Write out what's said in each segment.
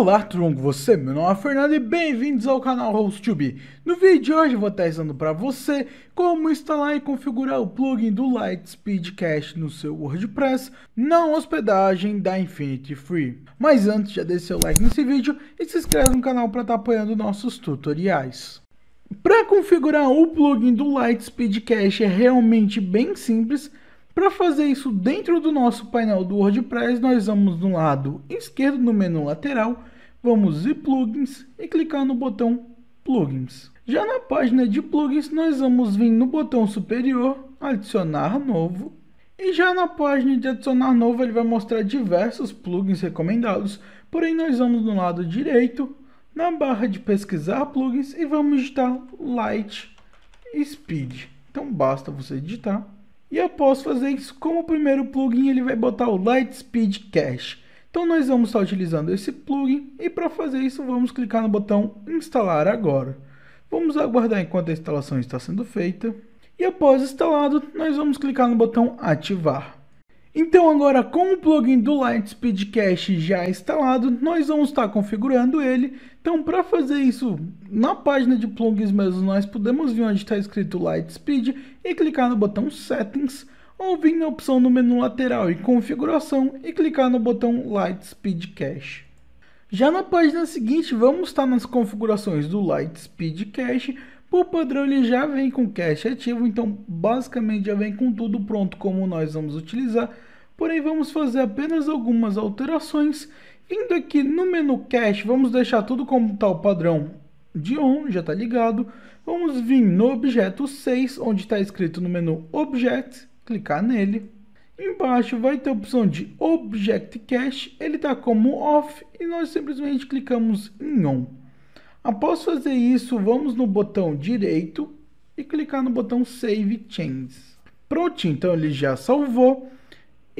Olá, tronco, você? Meu nome é Fernando e bem-vindos ao canal host 2 No vídeo de hoje vou estar ensinando para você como instalar e configurar o plugin do Lightspeed Cache no seu WordPress na hospedagem da Infinity Free. Mas antes, já deixe seu like nesse vídeo e se inscreve no canal para estar tá apoiando nossos tutoriais. Para configurar o plugin do Lightspeed Cache é realmente bem simples, para fazer isso dentro do nosso painel do WordPress, nós vamos no lado esquerdo no menu lateral, vamos em plugins e clicar no botão plugins. Já na página de plugins, nós vamos vir no botão superior, adicionar novo, e já na página de adicionar novo, ele vai mostrar diversos plugins recomendados, porém nós vamos no lado direito, na barra de pesquisar plugins e vamos digitar Light Speed. Então basta você digitar e eu posso fazer isso como o primeiro plugin, ele vai botar o Lightspeed Cache. Então nós vamos estar utilizando esse plugin e para fazer isso vamos clicar no botão instalar agora. Vamos aguardar enquanto a instalação está sendo feita. E após instalado, nós vamos clicar no botão ativar. Então agora com o plugin do Lightspeed Cache já instalado, nós vamos estar tá configurando ele. Então para fazer isso, na página de plugins mesmo, nós podemos vir onde está escrito Lightspeed e clicar no botão Settings, ou vir na opção no menu lateral e Configuração e clicar no botão Lightspeed Cache. Já na página seguinte, vamos estar tá nas configurações do Lightspeed Cache, por padrão ele já vem com cache ativo, então basicamente já vem com tudo pronto como nós vamos utilizar porém vamos fazer apenas algumas alterações. Indo aqui no menu cache, vamos deixar tudo como está o padrão de on, já está ligado. Vamos vir no objeto 6, onde está escrito no menu Object, clicar nele. Embaixo vai ter a opção de Object Cache, ele está como off e nós simplesmente clicamos em on. Após fazer isso, vamos no botão direito e clicar no botão Save Changes. Prontinho, então ele já salvou.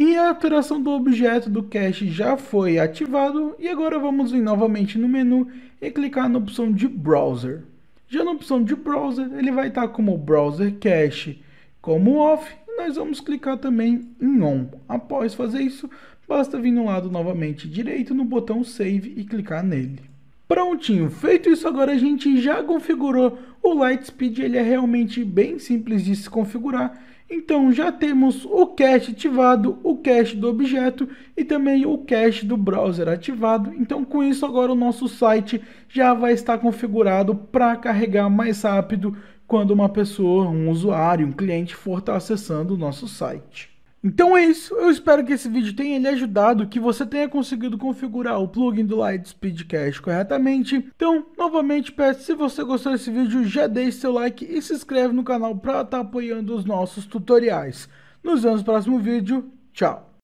E a alteração do objeto do cache já foi ativado e agora vamos vir novamente no menu e clicar na opção de browser. Já na opção de browser, ele vai estar como browser cache como off e nós vamos clicar também em on. Após fazer isso, basta vir no lado novamente direito no botão save e clicar nele. Prontinho, feito isso agora a gente já configurou o Lightspeed ele é realmente bem simples de se configurar. Então já temos o cache ativado, o cache do objeto e também o cache do browser ativado. Então com isso agora o nosso site já vai estar configurado para carregar mais rápido quando uma pessoa, um usuário, um cliente for estar tá acessando o nosso site. Então é isso, eu espero que esse vídeo tenha lhe ajudado, que você tenha conseguido configurar o plugin do Lightspeed Cache corretamente. Então, novamente peço, se você gostou desse vídeo, já deixe seu like e se inscreve no canal para estar tá apoiando os nossos tutoriais. Nos vemos no próximo vídeo, tchau!